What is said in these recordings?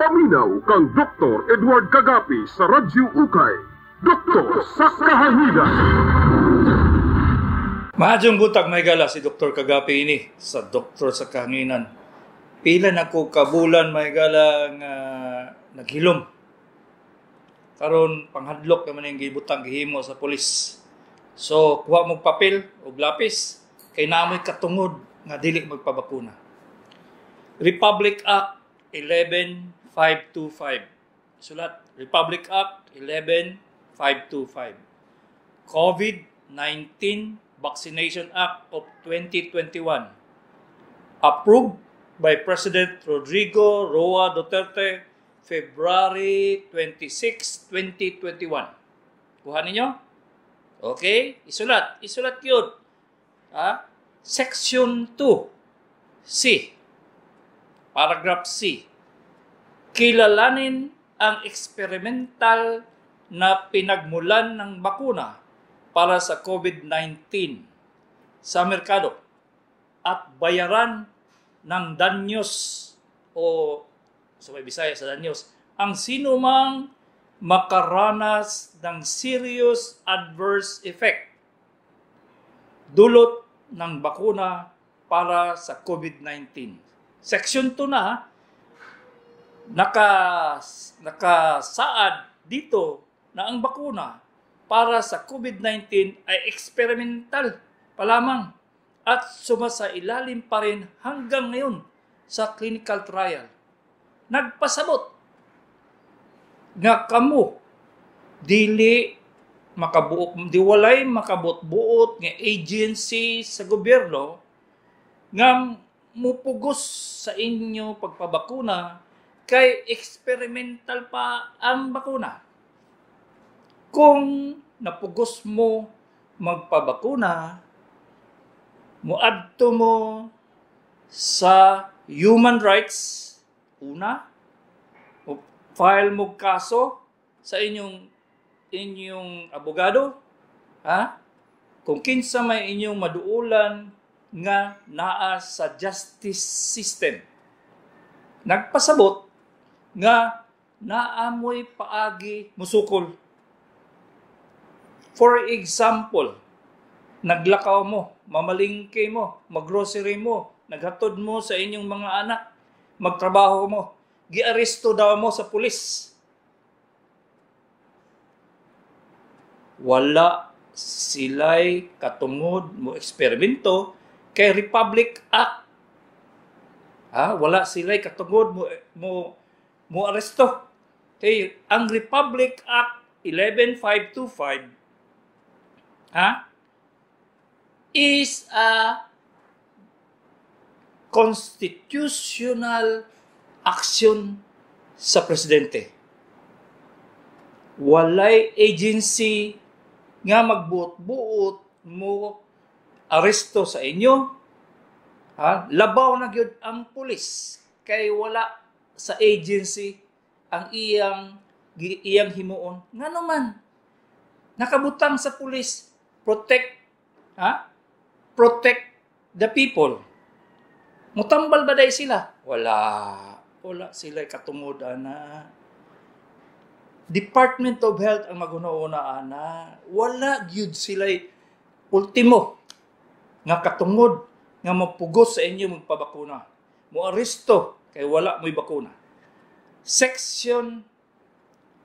Paminaw kang Dr. Edward Kagapi sa Radyo Ukay. Doktor sa Kahanginan. Mahadong butag may gala si Dr. Kagapi ini sa Doktor sa Kahanginan. Pila na ko kabulan may gala nga uh, naghilom. Karon panghadlok naman yung gibutang gihimo sa polis. So kuha mo papel o lapis kay namoy katungod nga dili magpabakuna. Republic Act 11 525. Sulat, Republic Act 11525. COVID-19 Vaccination Act of 2021. Approved by President Rodrigo Roa Duterte February 26, 2021. Kuha ninyo? Okay? Isulat. Isulat yun. Ha? Section 2. C. Paragraph C kilalanin ang eksperimental na pinagmulan ng bakuna para sa COVID-19 sa merkado at bayaran ng danyos o sa may Bisaya sa danyos ang sinumang makaranas ng serious adverse effect dulot ng bakuna para sa COVID-19. Seksyon 2 na naka, nakasaad dito na ang bakuna para sa COVID-19 ay experimental pa lamang at sumasailalim pa rin hanggang ngayon sa clinical trial. Nagpasabot nga kamo dili makabuot di walay makabot-buot nga agency sa gobyerno nga mupugos sa inyo pagpabakuna kay experimental pa ang bakuna. Kung napugos mo magpabakuna, muadto mo sa human rights una o file mo kaso sa inyong inyong abogado ha kung kinsa may inyong maduulan nga naa sa justice system nagpasabot nga naamoy paagi musukol. For example, naglakaw mo, mamalingke mo, maggrocery mo, naghatod mo sa inyong mga anak, magtrabaho mo, giaresto daw mo sa pulis. Wala sila'y katungod mo eksperimento kay Republic Act. Ha? Wala sila'y katungod mo, mo mo muaresto. Okay, ang Republic Act 11525 ha is a constitutional action sa presidente. Walay agency nga magbuot-buot mo aresto sa inyo. Ha? Labaw na gyud ang pulis kay wala sa agency ang iyang iyang himuon ngano man nakabutang sa pulis protect ha protect the people mutambal ba day sila wala wala sila katungod ana Department of Health ang maguna-una ana wala gyud sila ultimo nga katungod nga mapugos sa inyo magpabakuna mo aresto kay wala mo'y bakuna. Section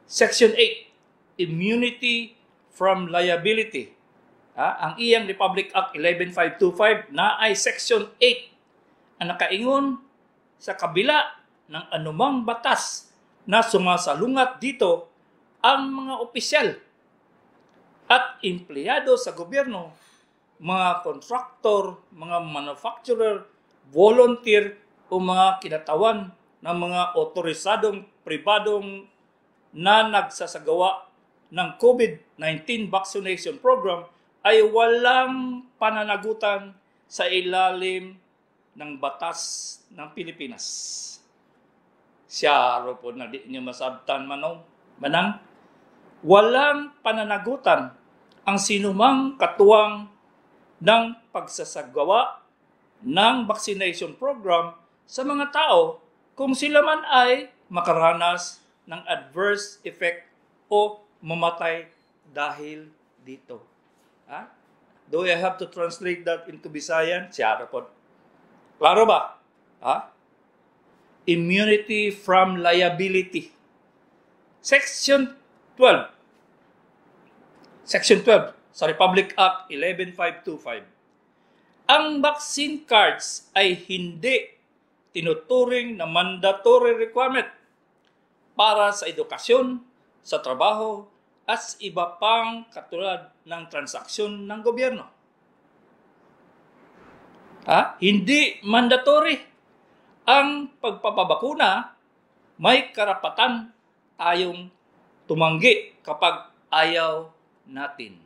Section 8, Immunity from Liability. Ah, ang iyang Republic Act 11525 na ay Section 8 ang nakaingon sa kabila ng anumang batas na sumasalungat dito ang mga opisyal at empleyado sa gobyerno, mga contractor, mga manufacturer, volunteer, o mga kinatawan ng mga otorisadong pribadong na nagsasagawa ng COVID-19 vaccination program ay walang pananagutan sa ilalim ng batas ng Pilipinas. Siya po na di niyo masabtan manong, manang, walang pananagutan ang sinumang katuwang ng pagsasagawa ng vaccination program sa mga tao kung sila man ay makaranas ng adverse effect o mamatay dahil dito. Ha? Do I have to translate that into Bisayan? Siyara po. Klaro ba? Ha? Immunity from liability. Section 12. Section 12 sa Republic Act 11525. Ang vaccine cards ay hindi tinuturing na mandatory requirement para sa edukasyon, sa trabaho, at iba pang katulad ng transaksyon ng gobyerno. Ha? Hindi mandatory ang pagpapabakuna, may karapatan tayong tumanggi kapag ayaw natin.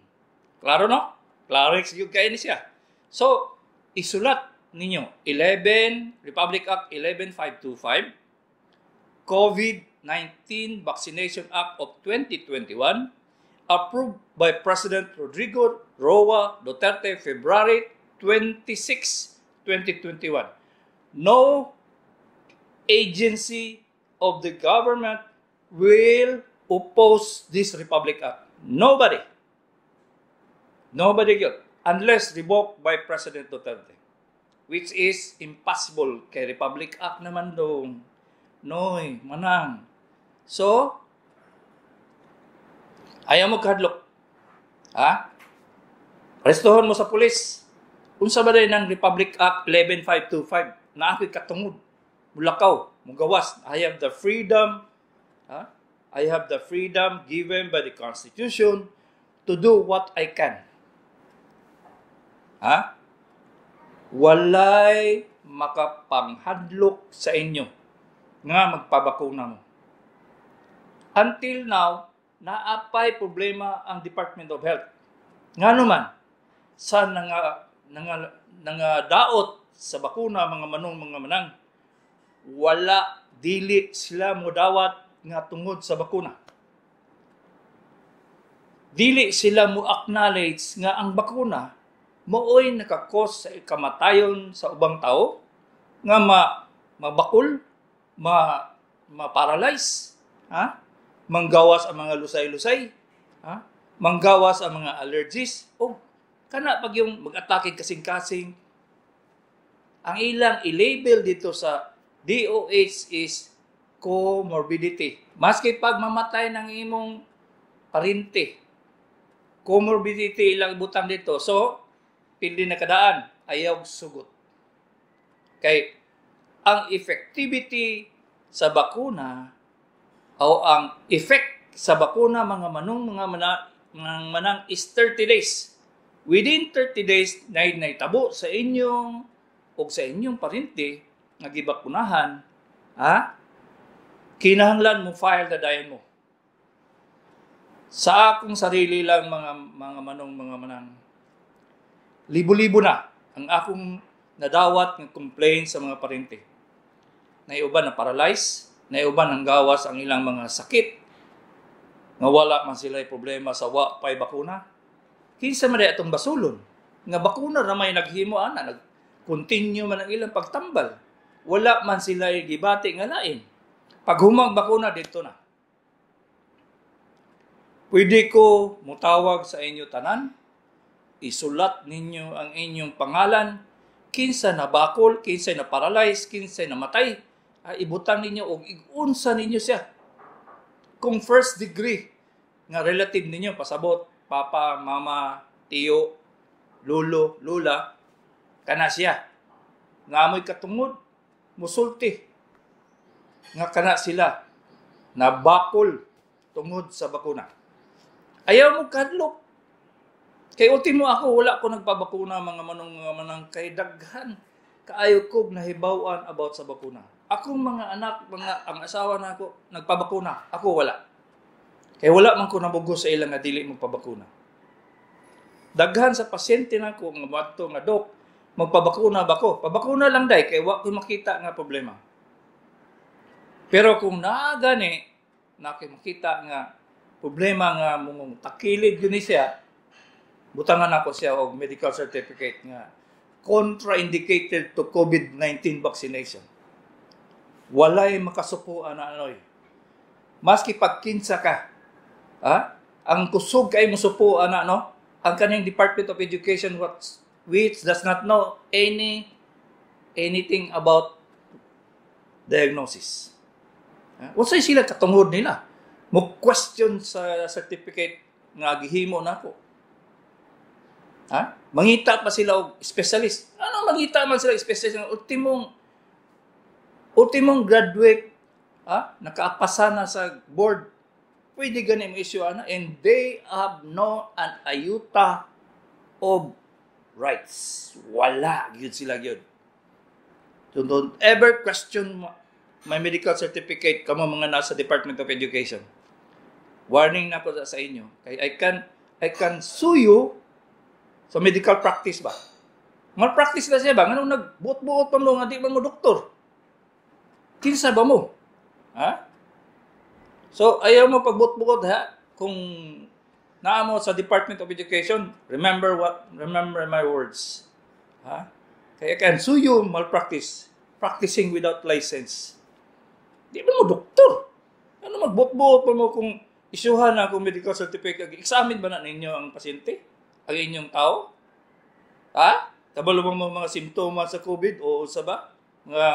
Klaro no? Klaro execute kayo siya. So, isulat ninyo 11 Republic Act 11525, COVID-19 Vaccination Act of 2021 approved by President Rodrigo Roa Duterte February 26, 2021. No agency of the government will oppose this Republic Act. Nobody. Nobody guilt. Unless revoked by President Duterte. which is impossible. Kay Republic Act naman doon. Noy, manang. So, ayaw mo kadlok. Ha? Restohon mo sa pulis. Unsa ba ng Republic Act 11525 na ako'y katungod. Mulakaw, mugawas. I have the freedom. Ha? I have the freedom given by the Constitution to do what I can. Ha? walay makapanghadlok sa inyo nga magpabakuna mo. Until now, naapay problema ang Department of Health. Nga naman, sa nga nga nga daot sa bakuna mga manong mga manang wala dili sila modawat nga tungod sa bakuna dili sila mo acknowledge nga ang bakuna mooy nakakos sa ikamatayon sa ubang tao nga ma mabakul, ma maparalyze, ha? manggawas ang mga lusay-lusay, ha? manggawas ang mga allergies, o oh, kana pag yung mag-atake kasing-kasing, ang ilang i-label dito sa DOH is comorbidity. Maski pag mamatay ng imong parinte, comorbidity ilang butang dito. So, pili na kadaan ayaw sugot. Kay ang effectivity sa bakuna o ang effect sa bakuna mga manong mga manang, mga manang is 30 days. Within 30 days na naitabo sa inyong o sa inyong parinti nga gibakunahan, ha? Kinahanglan mo file na dayon mo. Sa akong sarili lang mga mga manong mga manang libo-libo na ang akong nadawat ng complaint sa mga parente. Naiuban na paralyzed, naiuban ang gawas ang ilang mga sakit, nga wala man sila problema sa wa pay bakuna. Kinsa man atong basulon nga bakuna na may naghimuan na nag continue man ang ilang pagtambal. Wala man sila gibati nga lain. Pag humang bakuna dito na. Pwede ko mutawag sa inyo tanan isulat ninyo ang inyong pangalan, kinsa na bakol, kinsa na paralyzed, kinsa na matay, ay ibutang ninyo o igunsa ninyo siya. Kung first degree nga relative ninyo, pasabot, papa, mama, tiyo, lolo, lula, kana siya. Nga amoy katungod, musulti, nga kana sila, nabakol, tungod sa bakuna. Ayaw mo kadlok Kay ultimo ako, wala ko nagpabakuna mga manong mga manang kay daghan. Kaayo ko nahibawan about sa bakuna. Akong mga anak, mga ang asawa na ako, nagpabakuna. Ako wala. Kay wala man ko nabugo sa ilang nga dili magpabakuna. Daghan sa pasyente na ko, nga bato nga dok, magpabakuna ba ko? Pabakuna lang dai kay wa ko makita nga problema. Pero kung naagani, nakay makita nga problema nga mong takilid yun siya, butangan ako siya og medical certificate nga contraindicated to COVID-19 vaccination. Walay makasuko ana anoy. Maski pagkinsa ka, ha? ang kusog kay musupo ana no, ang kaning Department of Education what which does not know any anything about diagnosis. Ha? Unsay sila katungod nila? Mo question sa certificate nga gihimo nako. Na Ha? Mangita pa sila og specialist. Ano mangita man sila specialist ng ultimong ultimong graduate ha? nakaapasa na sa board. Pwede gani mo issue ana and they have no an ayuta of rights. Wala gyud sila gyud. So don't ever question my medical certificate kamo mga nasa Department of Education. Warning na ko sa inyo. I, I can I can sue you So medical practice ba? Malpractice na siya ba? Nganong nagbuot-buot pa mo nga di man mo doktor? Kinsa ba mo? Ha? So ayaw mo pagbuot-buot ha? Kung naamo sa Department of Education, remember what remember my words. Ha? Kaya can sue you malpractice practicing without license. Di ba mo doktor? Ano magbuot-buot pa mo kung isuhan na kung medical certificate? Examine ba na ninyo ang pasyente? ang inyong tao? Ha? Kabalo mo mga simptoma sa COVID o sa ba? Mga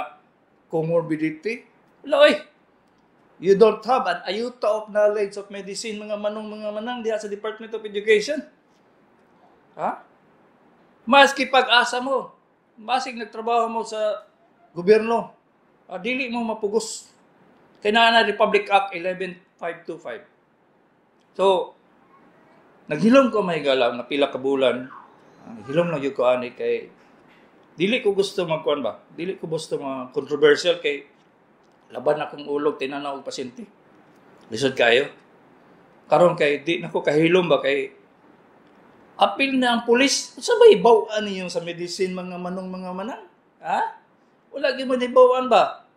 comorbidity? Wala eh. You don't have an iota of knowledge of medicine, mga manong mga manang diha sa Department of Education. Ha? Maski pag-asa mo, masig nagtrabaho mo sa gobyerno, ah, dili mo mapugos. Kailangan na Republic Act 11525. So, naghilom ko may galaw na pila ka bulan ah, hilom lang yun ko ani kay dili ko gusto magkuan ba dili ko gusto mga controversial kay laban akong ulog tinanaw og pasyente lisod kayo karon kay di nako kahilom ba kay apil na ang pulis sabay bawaan niyo sa medicine mga manong mga manang ha wala gyud man bawaan ba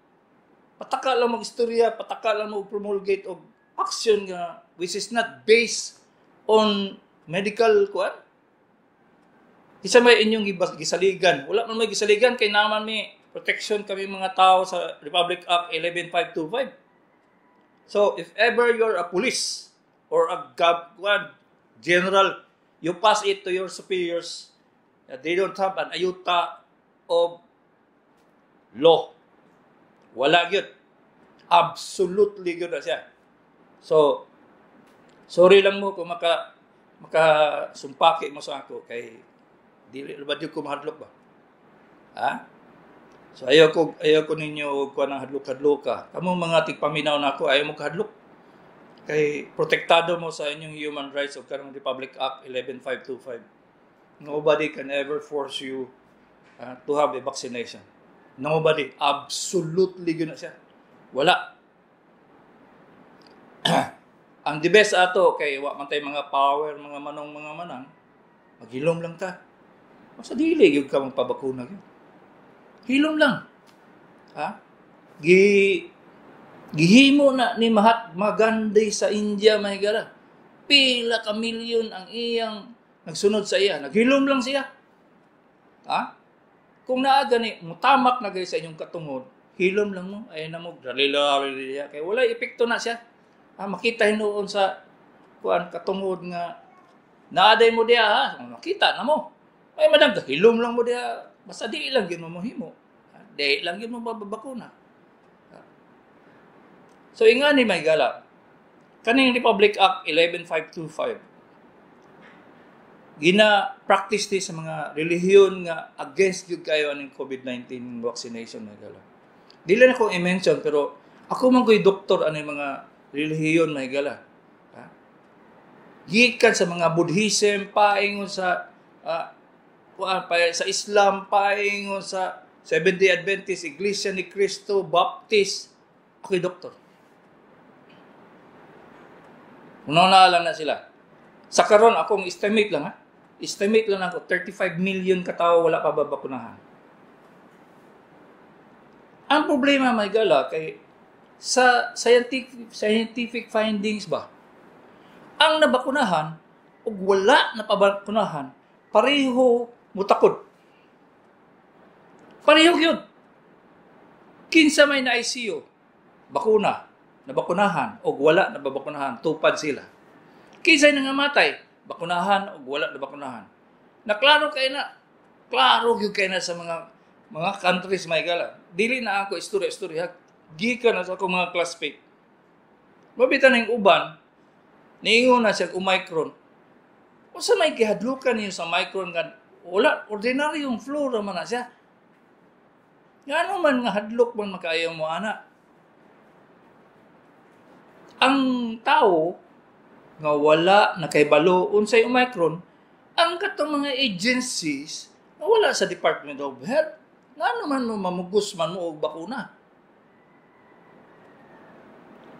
pataka lang mag istorya pataka lang mo promulgate og action nga which is not based on medical kuan Isa may inyong gisaligan. Wala man may gisaligan kay naman may protection kami mga tao sa Republic Act 11525. So if ever you're a police or a gabwan general, you pass it to your superiors that they don't have an ayuta of law. Wala gyud. Absolutely gyud siya. So Sorry lang mo kung maka makasumpaki mo sa ako kay dili ba ko mahadlok ba? Ha? So ayaw ko ayo ko ninyo kuan nang hadlok-hadlok ka. Kamo mga tigpaminaw nako ayo mo kadlok Kay protektado mo sa inyong human rights of karong Republic Act 11525. Nobody can ever force you uh, to have a vaccination. Nobody. Absolutely gyud na siya. Wala. Ang the best ato kay wa man tay mga power, mga manong mga manang, maghilom lang ta. Masa dili gyud ka magpabakuna gyud. Hilom lang. Ha? Gi gihimo na ni Mahatma Gandhi sa India may gara. Pila ka milyon ang iyang nagsunod sa iya, naghilom lang siya. Ha? Kung naa gani, mutamak na gyud sa inyong katungod, hilom lang mo, ay na mo, dalila, kay wala epekto na siya ah, makita hinuon sa kuan katungod nga naaday mo diya ha makita na mo ay madam hilom lang mo diya basta di lang gyud mo mahimo di lang gyud mo babakuna so inga ni may gala kaning Republic Act 11525 gina practice ni sa mga relihiyon nga against gyud kayo aning COVID-19 vaccination na gala dili na ko i-mention pero ako man ko'y doktor ano mga relihiyon mahigala. Ha? Gikan sa mga Buddhism, paingon sa uh, sa Islam, paingon sa Seventh-day Adventist, Iglesia ni Cristo, Baptist, Okay, doktor. Una lang na sila. Sa karon akong estimate lang ha. Estimate lang ako, 35 million katao wala pa babakunahan. Ang problema may gala kay sa scientific, scientific findings ba, ang nabakunahan o wala na pabakunahan, pareho mutakod. Pareho yun. Kinsa may na ICU, bakuna, nabakunahan o wala na babakunahan, tupad sila. Kinsa na matay, bakunahan o wala na bakunahan. Naklaro kay na, klaro gyud kay na sa mga mga countries may gala. Dili na ako istorya-istorya gikan sa akong mga classmate. Mabitan ang uban, niingon na siya umicron. O sa may gihadlukan niyo sa micron nga, wala, ordinaryong flora man na siya. Ngano man nga hadlok man makaayaw mo ana. Ang tao nga wala nakaibalo unsay Omicron, ang katong mga agencies na wala sa Department of Health, nga ano man mo mamugos man mo og bakuna.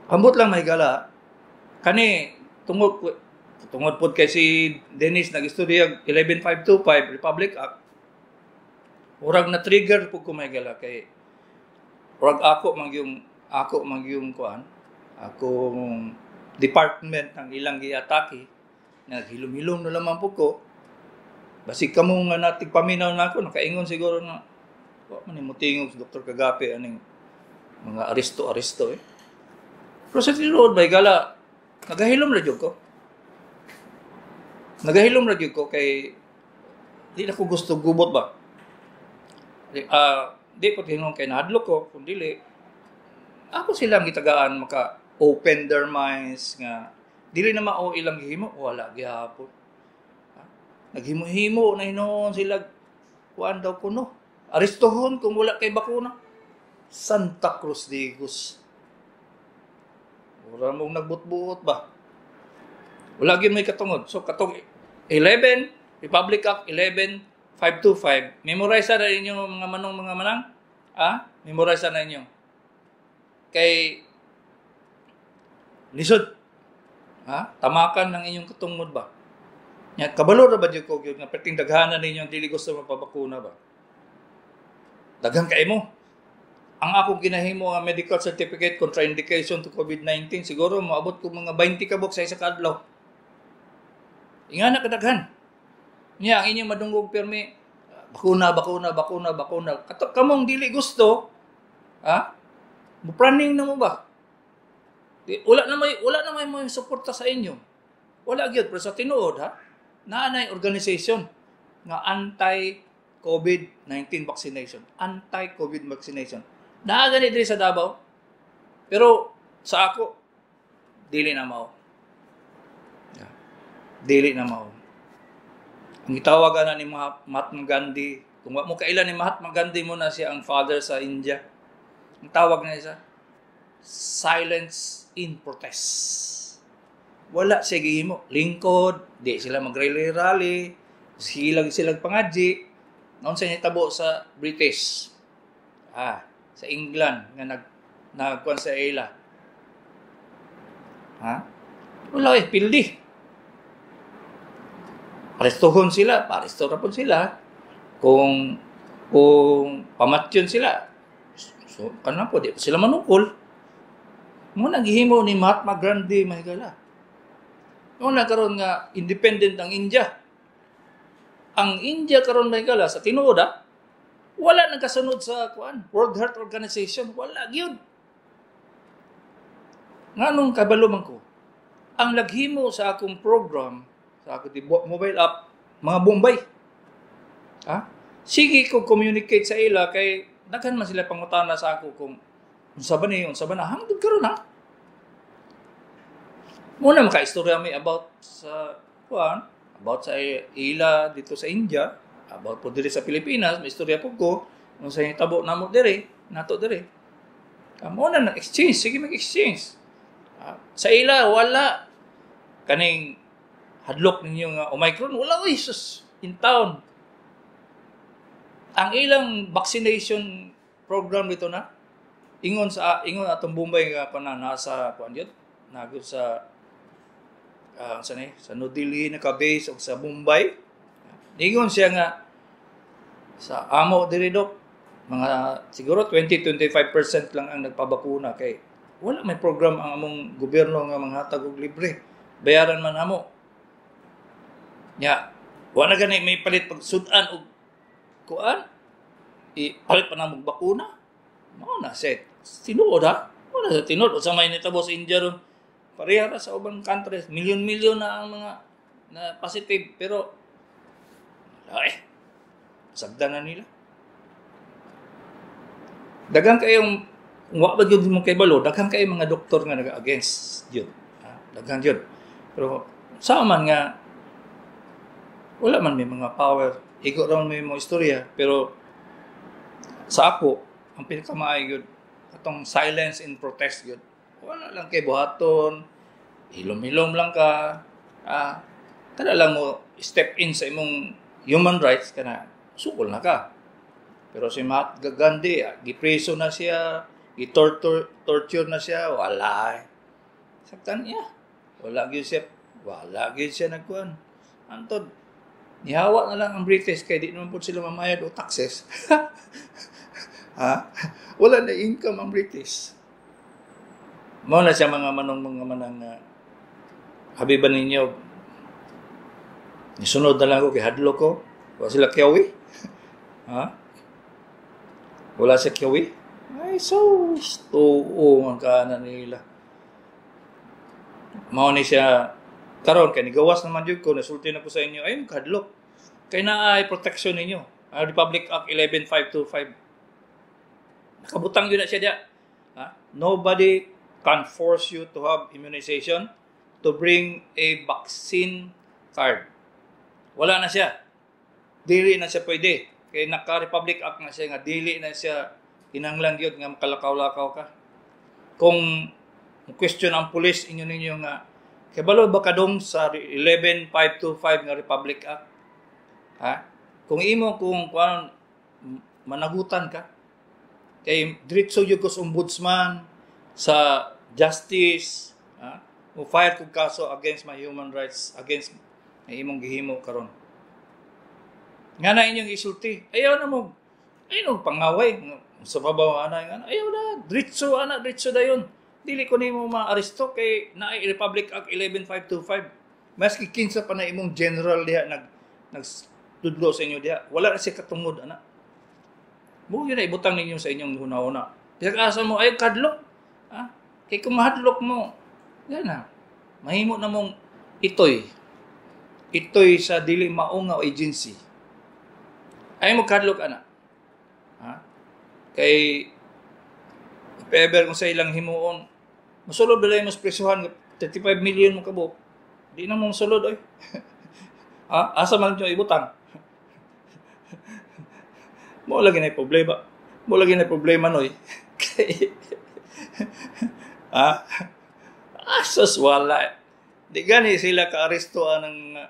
Ambot lang may gala. Kani, tungod, tungod po kay si Dennis nag-study 11525 Republic Act. Urag na trigger po ko may gala kay urag ako mag yung ako mag yung kuan akong department ng ilang giatake naghilom-hilom na lamang po ko basig kamo nga ah, natig paminaw na ako nakaingon siguro na wa man mo tingog Dr. Kagapi aning mga aristo-aristo eh pero sa tinuod, may gala, nagahilom na ko. Nagahilom na ko kay di na ko gusto gubot ba. Di, uh, di ko tinong kay nahadlok ko, kung dili, ako sila gitagaan maka open their minds nga dili na mao ilang himo wala gihapon naghimo-himo na hinoon sila kuan daw kuno aristohon kung wala kay bakuna Santa Cruz de Gus Mura mong nagbutbuot ba? Wala gyud may katungod. So katong 11 Republic Act 11525. Memorize na ninyo mga manong mga manang. Ah, memorize na ninyo. Kay lisod. Ha? Tamakan ng inyong katungod ba? Nya kabalo ra ba jud ko gyud nga perting daghanan ninyo ang dili gusto mapabakuna ba? Daghan kay mo ang akong ginahimo nga ah, medical certificate contraindication to COVID-19 siguro maabot ko mga 20 kabok sa isa kadlaw. Ingana kadaghan. Niya ang inyong madunggog permi bakuna bakuna bakuna bakuna. Katok kamong dili gusto ha? Mupraning na mo ba? Di, wala na may wala na may may suporta sa inyo. Wala gyud pero sa tinuod ha. Naa organization nga anti COVID-19 vaccination, anti-COVID vaccination Naa diri sa Davao. Pero sa ako dili na mao. Dili na mao. Ang gitawagan na ni Mahatma Gandhi, kung mo kailan ni Mahatma Gandhi mo na siya ang father sa India. Ang tawag na isa, silence in protest. Wala siya gihimo. Lingkod, di sila mag-rally-rally, silag silag pangadji. Noon siya tabo sa British. Ah, sa England nga nag nagkuan sa ila. Ha? Wala eh, pildi. Arestuhon sila, paresto ra pud sila. Kung kung pamatyon sila, so kana po di sila manukol. Mo naghimo ni Mahatma Gandhi mahigala. Mo nagkaroon nga independent ang India. Ang India karon mahigala sa tinuod ah, wala nang kasunod sa kuan, World Health Organization, wala gyud. Nganong kabalo man ko? Ang laghimo sa akong program sa akong di mobile app mga Bombay. Ha? Sige ko communicate sa ila kay daghan man sila pangutana sa ako kung unsa ba ni unsa ba na hangtod karon ha. Muna maka istorya mi about sa kuan, about sa ila dito sa India about po diri sa Pilipinas, may istorya po ko, nung sa tabo namo diri, nato diri. Kamo na na exchange, sige mag-exchange. Uh, sa ila wala kaning hadlok ninyo nga Omicron, wala oi Jesus in town. Ang ilang vaccination program dito na ingon sa ingon atong Bombay nga pa na nasa kuan yun, nagud sa uh, sa ni sa New Delhi naka-base og sa Bombay Ingon siya nga, sa amo diri dok, mga siguro 20-25% lang ang nagpabakuna kay wala may program ang among gobyerno nga manghatag og libre. Bayaran man amo. Nya, wala gani may palit pag sudan og kuan ipalit pa na bakuna. Mao na set. Tinuod ha. Mao na tinuod sa may nitabo sa India ron. Pareha ra sa ubang countries, milyon-milyon na ang mga na positive pero ay, sabda na nila. Daghang kayong wa ba gyud mo kay balo daghang kay mga doktor nga naga against gyud ha? Dagang gyud pero sa man nga wala man may mga power igo raw may mga istorya pero sa ako ang pinakamaay gyud atong silence in protest gyud wala lang kay buhaton hilom-hilom lang ka ah, kada lang mo step in sa imong human rights ka na, sukol na ka. Pero si Mahatma Gandhi, ah, gipreso na siya, i torture na siya, wala. Eh. Saktan niya. Wala gyud siya, wala gyud siya nagkuan. Antod, nihawa na lang ang British kay di naman po sila mamayad o taxes. ha? Wala na income ang British. Mao na siya mga manong mga manang uh, ah, habiban ninyo Nisunod na lang ako kay Hadlo ko. Wala sila kiyawi. ha? Wala sa kiyawi. Ay, so, oo ang kaana nila. Mao siya, karon kay nigawas naman jud ko, nasulti na ko sa inyo, ay kadlok. Kay na ay protection ninyo. Uh, Republic Act 11525. Nakabutang yun na siya diya. Ha? Nobody can force you to have immunization to bring a vaccine card wala na siya. Dili na siya pwede. Kay naka-Republic Act na siya nga dili na siya kinanglan gyud nga makalakaw-lakaw ka. Kung question ang pulis inyo ninyo nga kay balo ba kadong sa 11525 nga Republic Act? Ha? Kung imo kung kuan managutan ka kay diretso jud ko sa ombudsman sa justice ha? mo file kog kaso against my human rights against na imong gihimo karon. Nga na inyong isulti, ayaw na mo. Ayaw na pangaway. Sa babaw, ana, ana. ayaw na. Dritso, ana, dritso da dayon. Dili ko nimo maaresto kay na Republic Act 11525. Maski kinsa pa na imong general diha nag nagtudlo sa inyo diha. Wala na siya katungod, ana. Mo yun na ibutang ninyo sa inyong huna una Bisag asa mo ay kadlok. Ha? Ah, kay kung mo, yan Mahimo na mong itoy ito'y sa dili mao nga agency. Ay mo kadlok ana. Ha? Kay ever kung sa ilang himuon, musulod balay mas presuhan 35 million mo kabo. Di na mo musulod oy. ha? Asa man nyo ibutang. mo lagi na problema. Mo lagi na problema noy. Kay ha? Asas wala. Di gani sila kaarestoan ng uh,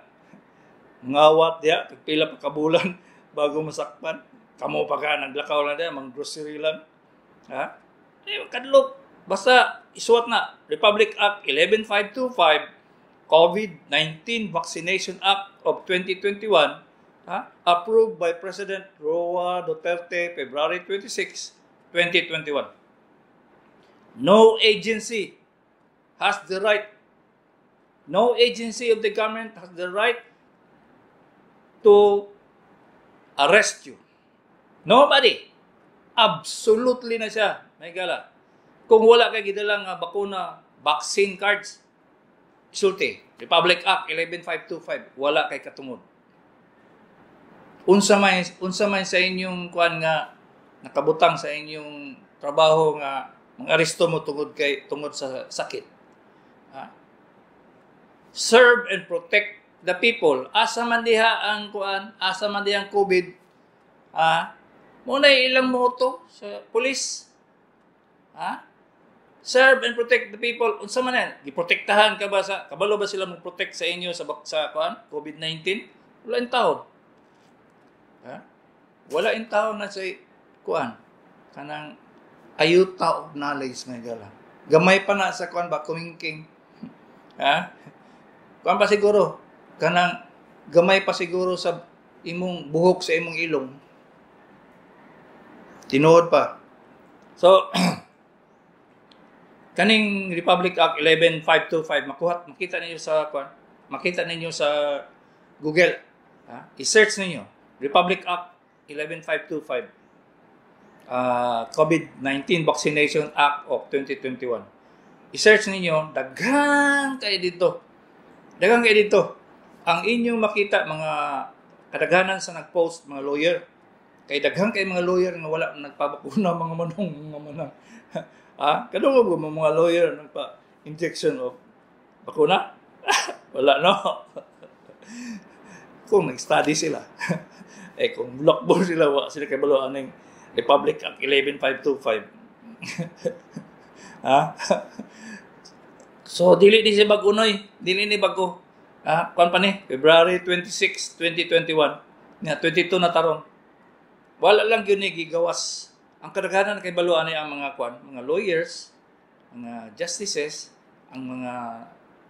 ngawat ya pila pa kabulan bago masakpan kamo pa ka naglakaw lang dia mang grocery lang ha eh kadlok basta isuwat na Republic Act 11525 COVID-19 Vaccination Act of 2021 ha approved by President Roa Duterte February 26 2021 no agency has the right No agency of the government has the right to arrest you. Nobody. Absolutely na siya, may gala. Kung wala ka gidalang uh, bakuna, vaccine cards, sulti. Republic Act 11525, wala kay katungod. Unsa may unsa may sa inyong kuan nga nakabutang sa inyong trabaho nga mga aresto mo tungod kay tungod sa sakit. Ha? Ah. Serve and protect the people asa man diha ang kuan asa man diha ang covid Ha? mo na ilang moto sa pulis Ha? serve and protect the people unsa man yan giprotektahan ka ba sa kabalo ba sila mo protect sa inyo sa sa kuan covid-19 wala in tao. ha wala in tao na sa kuan kanang ayuta of knowledge nga gala gamay pa na sa kuan ba king. ha kuan pa siguro kanang gamay pa siguro sa imong buhok sa imong ilong. Tinuod pa. So, kaning Republic Act 11525 makuha makita ninyo sa kwan, makita ninyo sa Google. Ha? I-search ninyo Republic Act 11525. Uh, COVID-19 Vaccination Act of 2021. I-search ninyo, daghan kayo dito. Dagang kayo dito ang inyong makita mga kadaghanan sa nagpost mga lawyer kay daghang kay mga lawyer nga wala nagpabakuna mga manong mga manang ha ah, kadungog mga, mga lawyer nagpa injection of oh. bakuna wala no kung nag-study sila eh kung blockball sila wa sila kay balo aning Republic Act 11525 ha ah? so dili di si bagunoy dili ni bago Ah, kwan pa ni, February 26, 2021. na 22 na taron. Wala lang yun ni gigawas. Ang kadaghanan kay baluan ay ang mga kwan, mga lawyers, mga justices, ang mga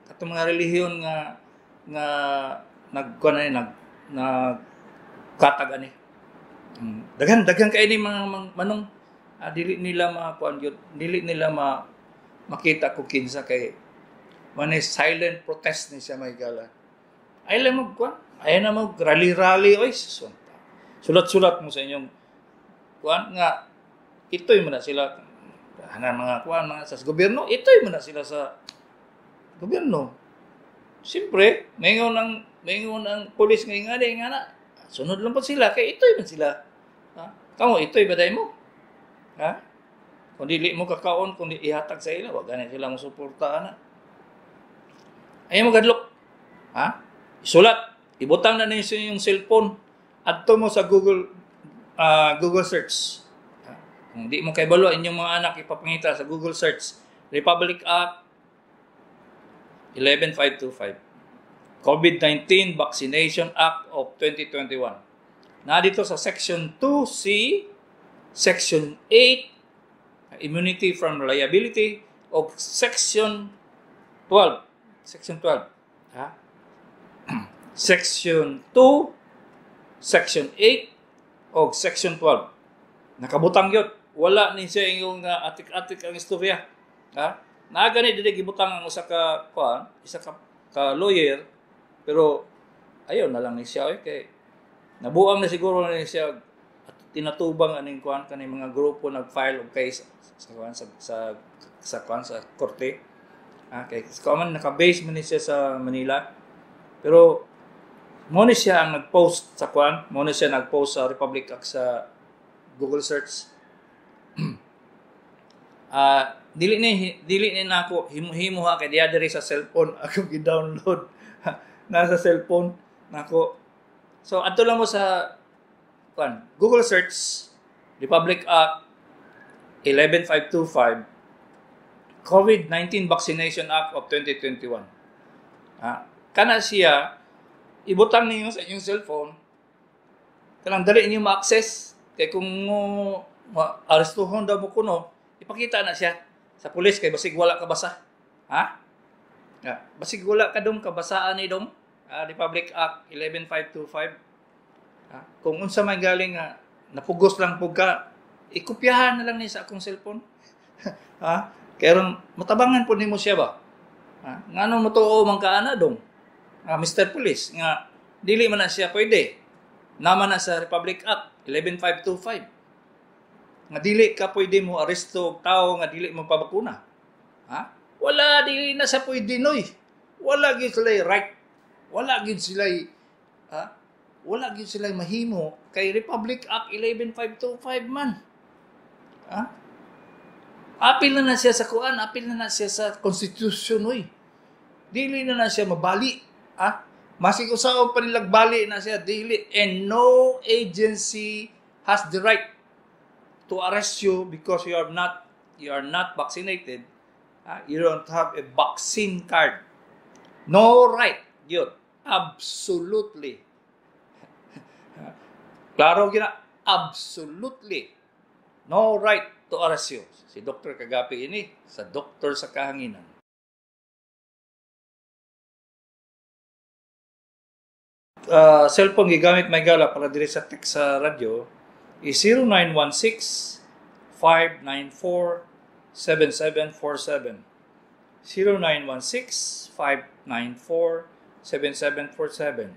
katong mga relihiyon nga nga nagkuan na nag nag katag ani. Hmm, daghan daghan kay ni mga, mga manong ah, dili nila makuan yun, dili nila ma makita ko kinsa kay Manay silent protest ni siya may gala. Ay lang mo kwan. Ay na mo rally-rally oy susunta. Sulat-sulat mo sa inyong kwan nga ito'y mo sila hanan mga kwan mga sa gobyerno ito'y mo na sila sa gobyerno. Siyempre, mayon ng mayon ng pulis ngayon nga nga sunod lang po sila kay ito'y man sila. Ha? Kamo ito'y baday mo. Ha? Kung dili mo kakaon, kung di ihatag sa ila, wag ganin sila mo suportahan na. Ayaw mo gadlok. Ha? Isulat. Ibutang na ninyo inyong cellphone. Adto mo sa Google uh, Google search. Ha? Kung di mo kay inyong mga anak ipapangita sa Google search. Republic Act 11525. COVID-19 Vaccination Act of 2021. Na dito sa Section 2C, Section 8, Immunity from Liability, of Section 12, Section 12. Ha? section 2, Section 8, o Section 12. Nakabutang yun. Wala ni siya yung uh, atik-atik ang istorya. Ha? Naaga ni dili gibutang ang usa ka kuan, isa ka, ka lawyer pero ayaw na lang siya oy kay nabuang na siguro ni siya at tinatubang aning kuan kaning mga grupo nag-file og case sa kuan sa sa, sa kuan sa korte. Ah, okay. common, naka-base mo siya sa Manila. Pero, mo siya ang nag-post sa Kwan. Mo siya nag-post sa Republic Act sa Google search. Ah, uh, dili ni dili ni nako himuhimo ha kay diha diri sa cellphone ako gi-download nasa cellphone nako. So adto lang mo sa kan Google search Republic Act 11525 COVID-19 Vaccination Act of 2021. Ah, kana siya ibutang ninyo sa inyong cellphone kanang dali niyo ma-access kay kung mo uh, arestuhon daw mo kuno ipakita na siya sa pulis kay basig wala ka basa. Ha? ya, basig wala ka dong kabasaan ni dong ah, Republic Act 11525. Ah, kung unsa may galing nga napugos lang pugka, ikopyahan na lang ni sa akong cellphone. ha? Karon matabangan po nimo siya ba? Ha? Ngano mo tuo man kaana dong? Uh, Mr. Police nga dili man na siya pwede. Nama na sa Republic Act 11525. Nga dili ka pwede mo aresto og tawo nga dili mo pabakuna. Ha? Wala dili na sa pwede noy. Wala gyud sila right. Wala gyud sila ha? Wala gyud sila mahimo kay Republic Act 11525 man. Ha? Apil na na siya sa Quran, apil na na siya sa Constitution, oy. Dili na na siya mabali, Ha? Ah. Masig usaon pa nilang na siya, dili. And no agency has the right to arrest you because you are not you are not vaccinated. Ha? Ah. you don't have a vaccine card. No right, yun. Absolutely. Klaro gina, absolutely no right to arrest you. Si Dr. Kagapi ini sa doktor sa kahanginan. Uh, cellphone gigamit may gala para diri sa text sa radyo is 0916 594 7747 0916 594 7747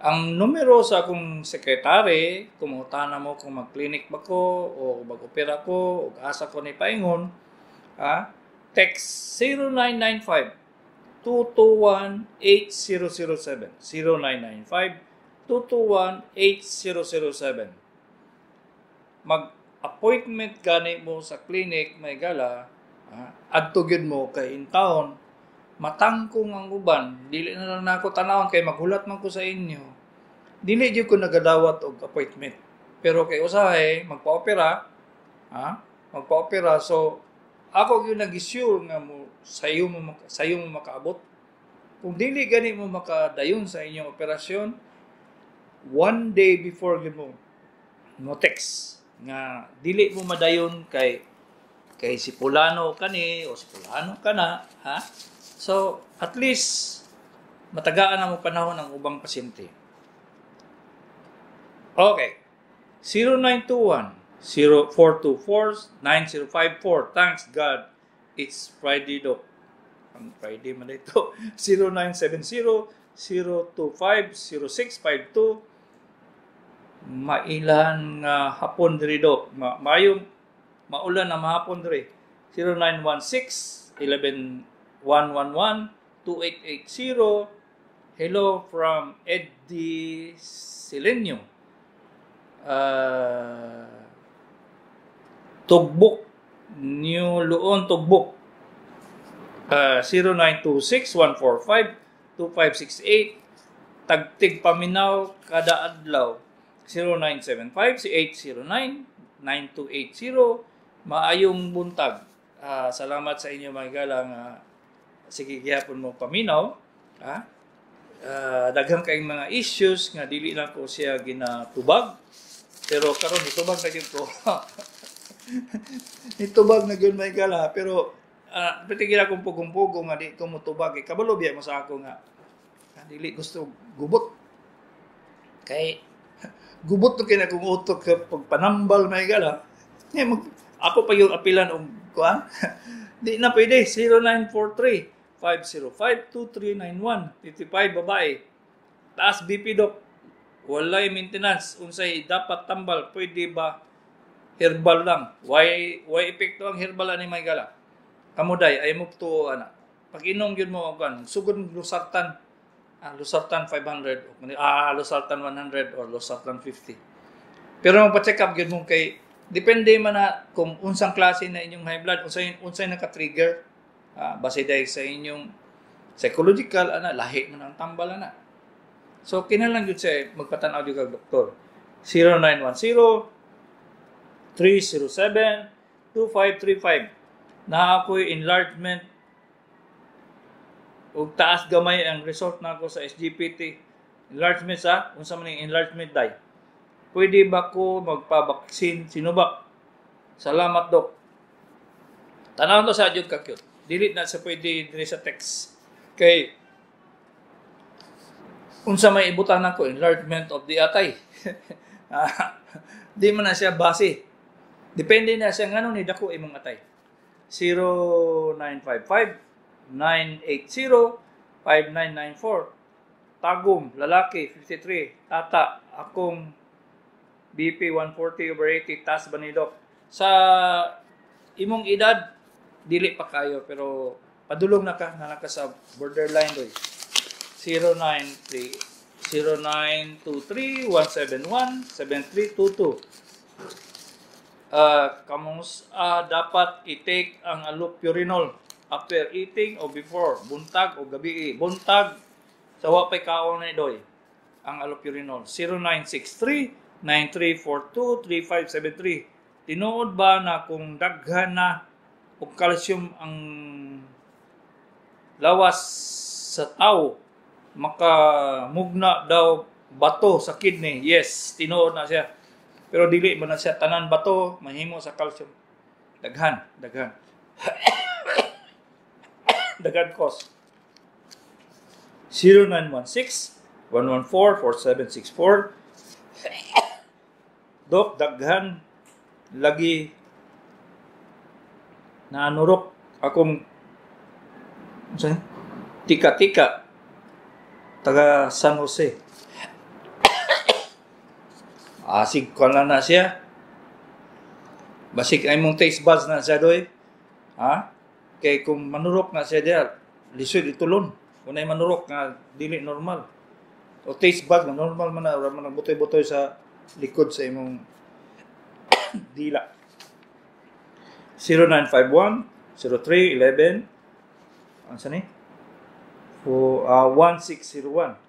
ang numero sa akong sekretary, kumutana mo kung mag-clinic ba ko, o mag-opera ko, o asa ko ni Paingon, ha? text 0995-221-8007. 0995-221-8007. Mag-appointment gani mo sa clinic, may gala, ha? at tugid mo kay in town, matangkong ang uban, dili na lang nako tanawon kay maghulat man ko sa inyo. Dili jud ko nagadawat og appointment. Pero kay usahay magpa-opera, ha? Magpa-opera so ako gyud nagisure nga mo sa iyo mo sa iyo mo makaabot. Kung dili gani mo makadayon sa inyong operasyon, one day before gyud mo mo text nga dili mo madayon kay kay si pulano kani o si pulano kana ha So, at least, matagaan ang panahon ng ubang pasyente. Okay. 0921-0424-9054. Thanks God. It's Friday, Doc. Ang Friday man ito. 0970-025-0652. Mailan nga uh, hapon dire, Doc. Ma mayong maulan na mahapon dire. 0916 11 111-2880. Hello from Eddie Silenio. Uh, Tugbok, New Luon, Tugbok. Uh, 0926-145-2568. Tagtig Paminaw, kada adlaw. 0975-809-9280. Maayong buntag. Uh, salamat sa inyo mga galang. Uh, sige gihapon mo paminaw ha uh, daghang kay mga issues nga dili na ko siya ginatubag pero karon nitubag na gyud ko nitubag na gyud may gala pero uh, ah, gira akong pugong-pugong nga di ko mutubag eh, kabalo biya mo sa ako nga ah, dili gusto gubot kay gubot to kina kung utok ka pagpanambal may gala eh, mag, ako pa yung apilan og kuan di na pwede 0943 505-2391. 55 babae. Taas BP Doc. Walay maintenance. Unsay dapat tambal. Pwede ba herbal lang? Why, why epekto ang herbal ani may gala? Kamuday, ay mo to ana. Pag inom yun mo, kan, sugod lusartan. Ah, lusartan 500. Ah, lusartan 100 or lusartan 50. Pero magpa-check up yun mo kay Depende man na kung unsang klase na inyong high blood, unsay unsay naka-trigger Uh, base dahil sa inyong psychological, ana, lahi mo ang tambal, ana. So, kinalang yun siya, magpatanaw yun kag doktor. 0910-307-2535. Na ako'y enlargement ug taas gamay ang resort nako na sa SGPT enlargement sa unsa man enlargement day pwede ba ko magpabaksin ba? salamat dok tanaw to sa adjud ka cute dili na sa pwede diri sa text kay unsa may ibutan nako enlargement of the atay ah, di man na siya base depende na siya nganong ni dako imong atay 0955 980 5994 Tagum, lalaki, 53. Tata, akong BP 140 over 80, tas banidok. Sa imong edad, dili pa kayo pero padulong na ka na lang ka sa borderline doy 093 0923-171-7322. Uh, kamus, uh, dapat i-take ang allopurinol after eating or before, buntag o gabi. Eh, buntag, sa wapay kaon na doy ang allopurinol. 0963-9342-3573. Tinood ba na kung daghan na o calcium ang lawas sa tao makamugna daw bato sa kidney yes tinuod na siya pero dili man na siya tanan bato mahimo sa calcium daghan daghan daghan cost 0916 114 4764 Dok, daghan lagi na anurok akong tika-tika taga San Jose. Asig ko na na siya. Basik ay mong taste buds na siya doy. Ha? Kay kung manurok na siya diya, lisod itulon. Kunay manurok nga dili normal. O oh, taste buds na normal man na, man butoy-butoy sa likod sa imong dila. 0951-0311 saan sani? For, uh, 1601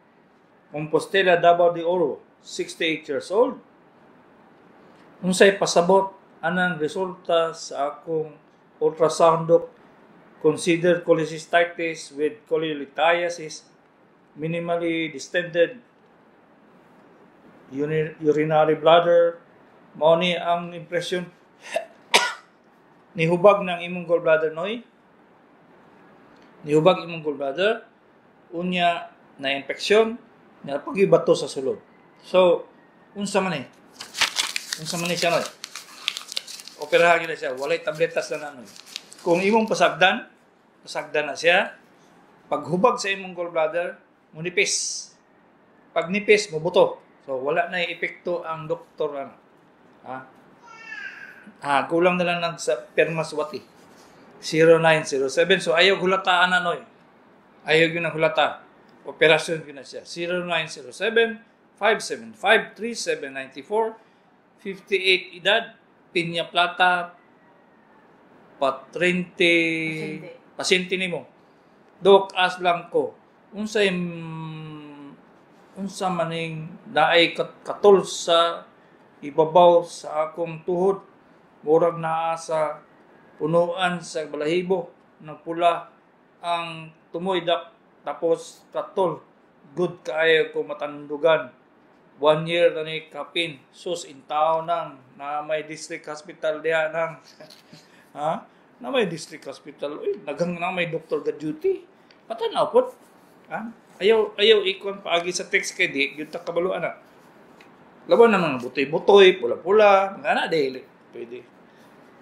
Compostela Davao de Oro 68 years old unsay pasabot anang resulta sa akong ultrasound doc consider cholecystitis with cholelithiasis minimally distended urinary bladder mao ni ang impression nihubag ng imong gallbladder noy nihubag imong gallbladder unya na infeksyon na pagibato sa sulod so unsa man eh unsa man eh siya noy operahan gyud siya walay tabletas na noy kung imong pasagdan pasagdan na siya paghubag sa imong gallbladder munipis pag nipis mobuto so wala na epekto ang doktor ano ha Ah, kulang na lang ng sa permaswati. 0907. So ayaw hulataan na noy. Ayaw yun ang hulata. Operasyon yun na siya. 0907 575 3794 58 edad Pinya Plata patrente pasyente nimo Doc As Blanco unsay mm, unsa maning daay katol sa ibabaw sa akong tuhod murag na sa punuan sa balahibo pula ang tumoy dak tapos katol good kaayo ko matandugan one year na ni kapin sus in town nang na may district hospital diha nang ha na may district hospital uy nagang na may doctor ga duty patanaw pod ha ayaw ayaw ikon paagi sa text kay di gyud ta kabalo anak laban na nang butoy-butoy, pula-pula, ngana na dili. Pwede.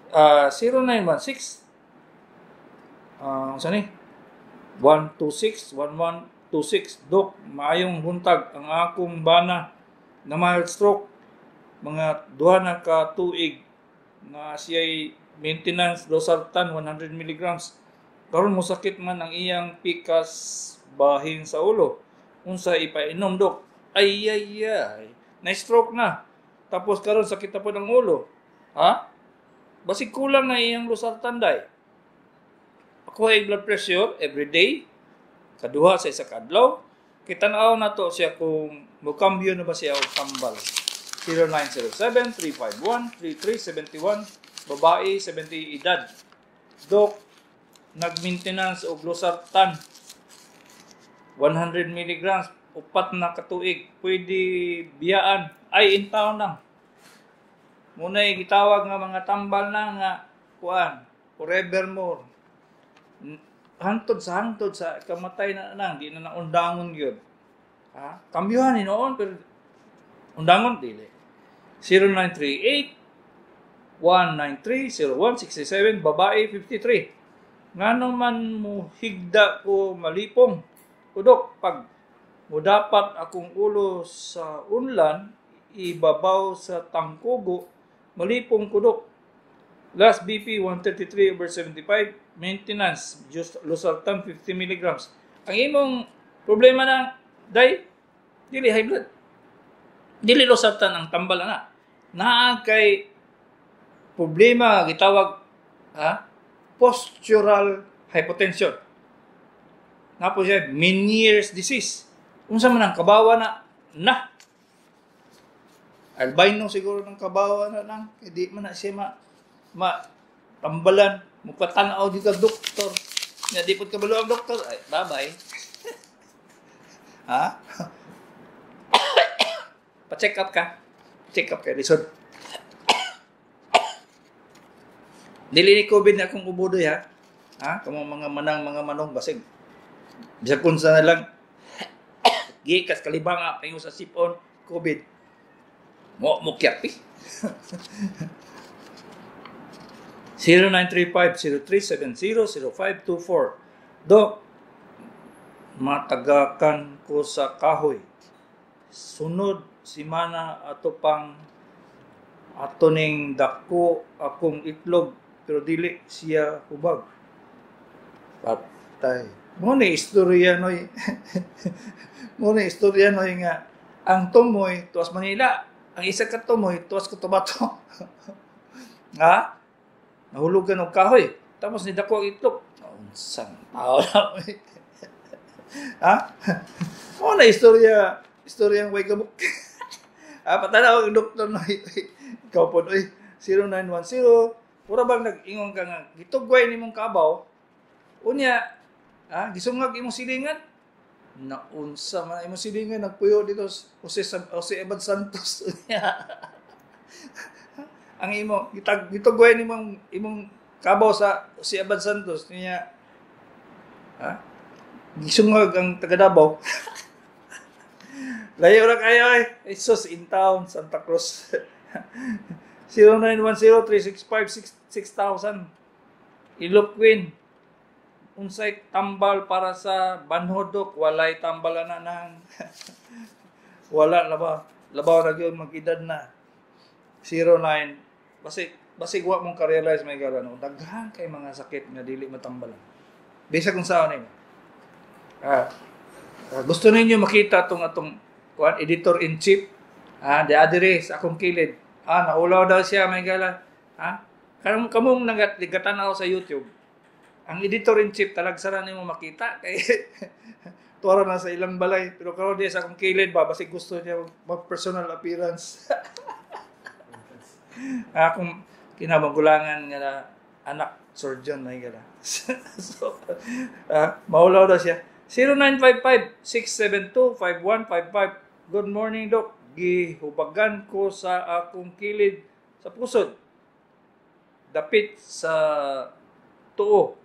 Uh, 0916. Uh, saan eh? ni? 126-1126. Dok, maayong buntag ang akong bana na mild stroke. Mga duha na ka tuig na siya'y maintenance losartan 100 mg. Karon mo sakit man ang iyang pikas bahin sa ulo. Unsa ipainom dok? Ay ay ay. Na stroke na. Tapos karon sakit na po ng ulo Ha? Basi kulang na iyang lusar tanday. Ako ay blood pressure every day. Kaduha sa isa kadlaw. Kita na nato siya kung mukambyo na ba siya o tambal. 0907-351-3371 Babae, 70 edad Dok, nag-maintenance o glosartan 100 mg upat na katuig pwede biyaan ay intaw town Munay gitawag nga mga tambal na nga kuan forevermore. Hangtod sa hangtod sa kamatay na nang di na naundangon gyud. Ha? Kambyuhan ni noon pero undangon dili. 0938 193-0167, babae 53. Nga naman mo higda ko malipong, udok pag mo dapat akong ulo sa unlan, ibabaw sa tangkugo, malipong kudok. Last BP 133 over 75, maintenance, just losartan 50 mg. Ang imong problema na, day, dili high blood. Dili losartan ang tambal na. Naa kay problema gitawag ha? postural hypotension. Napo siya Meniere's disease. Unsa man ang kabawa na na nung siguro ng kabawa na ano lang, hindi man na siya ma, ma tambalan, mupatanaw dito doktor. Na di pod ang doktor, ay babay. ha? Pa-check up ka. Check up ka, Rizon. Dili ni COVID na akong ubudoy ha. Ha? Kamo mga manang mga manong basig. Bisa kun sa lang. Gikas kalibang paingon sa sipon COVID. Mo mo kyapi. 0935-0370-0524 Dok, matagakan ko sa kahoy. Sunod si Mana ato pang ato ning dako akong itlog pero dili siya hubag. Patay. Mo ni istorya noy. Mo ni istorya noy nga ang tumoy tuas Manila ang isa ka to mo, ituwas ko to ba to? ha? Nahulugan ng kahoy. Tapos ni dako itlog. Unsan tao na Ha? Mo na istorya, istorya ng Waigabok. ah, patanaw ang doktor na ikaw po, oy, 0910, pura bang nag-ingon ka nga, gitugway ni mong kabaw, unya, ha? Ah, gisungag imong silingan, naunsa man imo sini nga nagpuyo dito Jose si Evan Santos ang imo gitag gitugoy nimong imong imong kabaw sa si Evan Santos niya ha gisungag ang taga Davao layo ra kayo eh Jesus in town Santa Cruz 0910-365-6000 Iloquin unsay tambal para sa banhodok walay tambal na nang wala na ba labaw na gyud magidad na 09 basi basig wa mong ka-realize may garano daghan kay mga sakit nga dili matambal bisag kung sao nimo eh. ah, ah, gusto ninyo makita tong atong kuan editor in chief ah the ah, other akong kilid ah naulaw daw siya may gala ah kamong kamong nagatanaw sa YouTube ang editor-in-chief talagsara nimo makita kay tuwara na sa ilang balay pero karon di sa akong kilid ba basi gusto niya mag personal appearance akong ah, kinabagulangan nga na anak surgeon na gala so uh, maulaw daw siya 0955-672-5155 Good morning, Doc. Gihubagan ko sa akong kilid sa pusod. Dapit sa tuo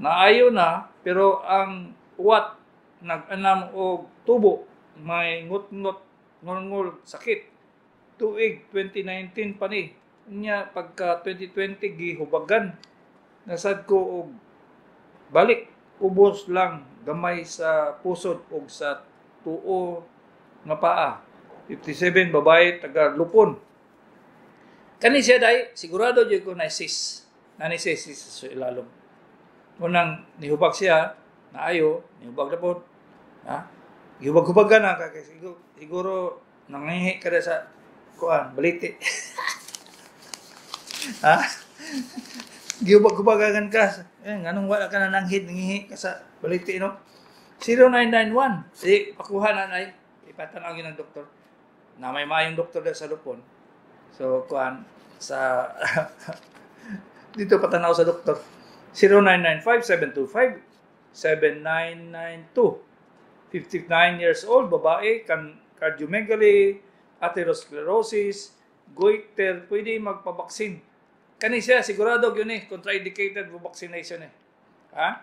Naayo na, pero ang uwat nag-anam og tubo, may ngut-ngut, ngul sakit. Tuig 2019 pa ni, niya pagka 2020 gihubagan nasad ko og balik ubos lang gamay sa pusod og sa tuo nga paa 57 babae taga Lupon kani siya dai sigurado jud ko na sis na ni sis sa ilalom unang nihubag siya naayo nihubag dapat ha gihubag-hubag ka na kay siguro, siguro nangihi ka na sa kuan baliti ha gihubag-hubagan ka eh nganong wala ka na nanghid nangihi ka sa baliti no 0991 si pakuha na nay ipatanaw gyud ng doktor na may maayong doktor da sa lupon so kuan sa dito patanaw sa doktor 0995 59 years old, babae, cardiomegaly, atherosclerosis, goiter, pwede magpabaksin. Kani siya, sigurado yun eh, contraindicated for vaccination eh. Ha?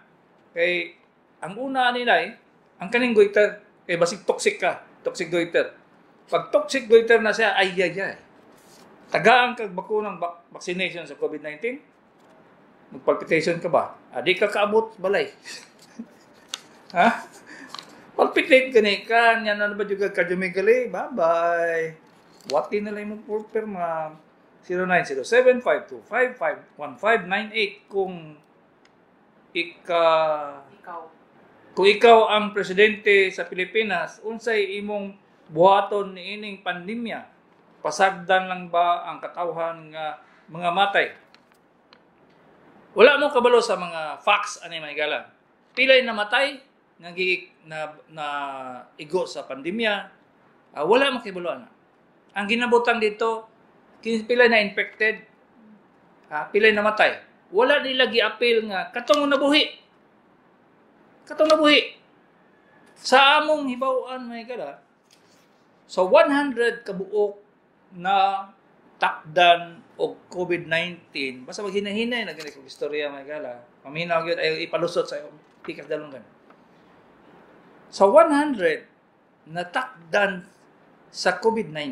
Kay, ang una nila eh, ang kaning goiter, eh basic toxic ka, toxic goiter. Pag toxic goiter na siya, ay ay ay. Tagaan kag vaccination sa COVID-19, Magpalpitation ka ba? Ah, di ka kaabot, balay. ha? Palpitate ka ni ka, niya na ba juga ka jumigali? Bye-bye. Wati na lang mo for perma. 0907-525-1598 kung ika ikaw. kung ikaw ang presidente sa Pilipinas unsay imong buhaton ni ining pandemya pasagdan lang ba ang katawhan nga mga matay wala mo kabalo sa mga facts ani may gala. Pilay namatay nga na, na igo sa pandemya. Uh, wala mo kabalo ana. Ang ginabutan dito pilay na infected, uh, ah, pilay namatay. Wala nila giapil nga katong nabuhi. Katong nabuhi. Sa among hibawan may gala, sa so 100 kabuok na takdan o COVID-19, basta wag hinahinay na ganito istorya may gala. Mamina gyud ay ipalusot sa tikas dalungan. Sa 100 natakdan sa COVID-19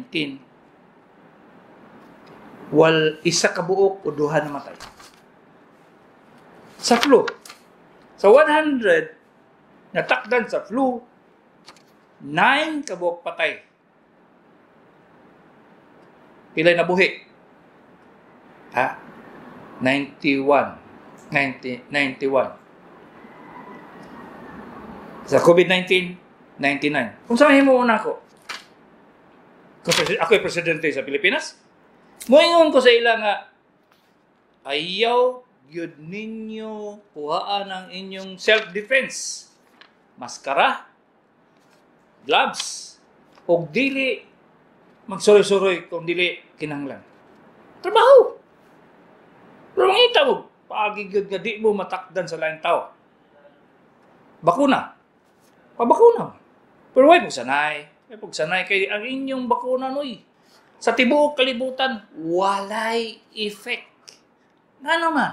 wal isa ka buok o duha namatay. Sa flu. Sa 100 natakdan sa flu 9 ka buok patay. Pilay nabuhi ah, 91. 90, 91. Sa COVID-19, 99. Kung saan mo una ko? Ako ay presidente sa Pilipinas. Muingon ko sa ila nga, ayaw yun ninyo kuhaan ang inyong self-defense. Maskara, gloves, o dili magsuroy-suroy kung dili kinanglan. Trabaho! Rumangita mo, pagigod nga di mo matakdan sa lain tao. Bakuna. Pabakuna. Pero way pagsanay. May sanay kay ang inyong bakuna noy. Sa tibuok kalibutan, walay effect. Nga naman.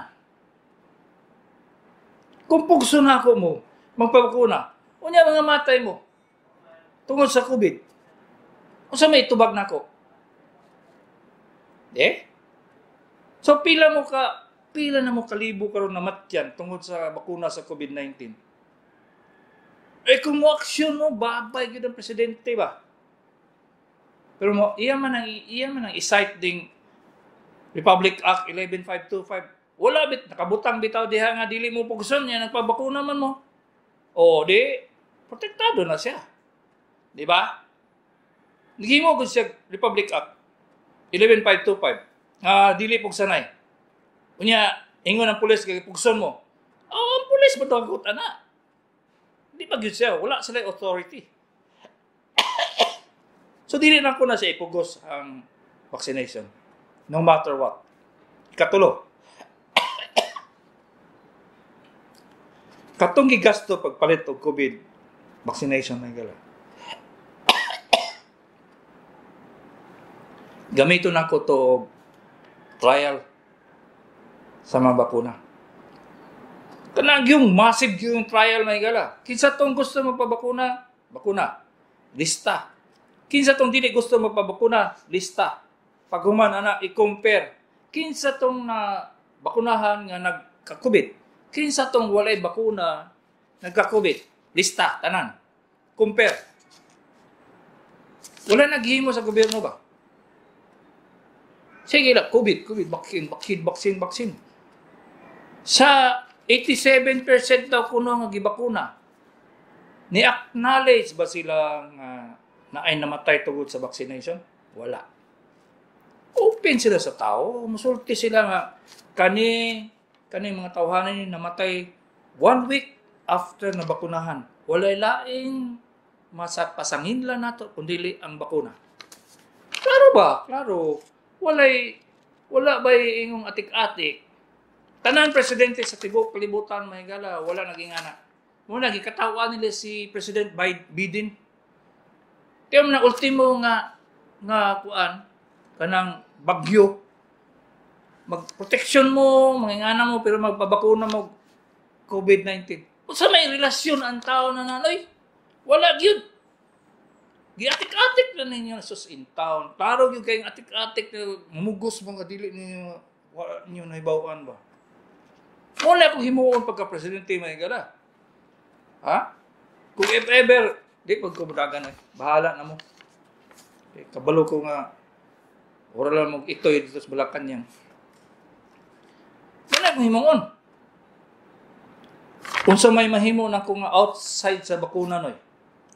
Kung pugso na ako mo, magpabakuna, unya mga matay mo, tungod sa COVID, unsa may tubag nako? Eh? So pila mo ka pila na mo kalibo karon namatyan tungod sa bakuna sa COVID-19. Eh kung mo aksyon mo, babay gyud ang presidente ba? Pero mo, iya man ang iya man ang isight ding Republic Act 11525. Wala bit nakabutang bitaw diha nga dili mo pugson niya nagpabakuna man mo. O di protektado na siya. Di ba? Naghimo gud siya Republic Act 11525 uh, dili pugsanay. Unya ingon ang pulis kay pugson mo. Oh, ang pulis ba daw gut ana? Di ba siya, wala sila authority. so dili na ko na siya ipugos ang vaccination no matter what. Ikatulo. Katong gigasto pagpalit og COVID vaccination na gala. Gamito na ko to trial sa mga bakuna. Kanang yung massive yung trial na gala. Kinsa tong gusto magpabakuna? Bakuna. Lista. Kinsa tong dili gusto magpabakuna? Lista. Paghuman ana i-compare. Kinsa tong na bakunahan nga nagka-COVID? Kinsa tong walay bakuna nagka-COVID? Lista tanan. Compare. Wala naghimo sa gobyerno ba? Sige lang, COVID, COVID, vaccine, vaccine, vaccine, vaccine. Sa 87% daw kuno nga gibakuna, ni-acknowledge ba silang uh, na ay namatay tugod sa vaccination? Wala. Open sila sa tao, musulti sila nga kani kani mga tawhanan ni namatay one week after na bakunahan. Walay laing masapasangin lang nato kundi ang bakuna. Klaro ba? Klaro walay wala bay ingong atik-atik tanan presidente sa tibok kalibutan mahigala wala naging anak mo naging katawa nila si president Biden kaya na ultimo nga nga kuan kanang bagyo magproteksyon mo mangingana mo pero magbabakuna mo COVID-19 unsa may relasyon ang tao na nanoy wala gyud Giatik-atik na ninyo sus in town. Klaro yung kayong atik-atik na mumugos mga dili ninyo ninyo nahibawaan ba? Wala akong himuon pagka-presidente may gala. Ha? Kung if ever, di pag kumutagan eh. Bahala na mo. Okay, eh, kabalo ko nga Ora lang mag itoy dito sa Bulacan yan. Wala akong himuon. Unsa may mahimo nako nga outside sa bakuna noy.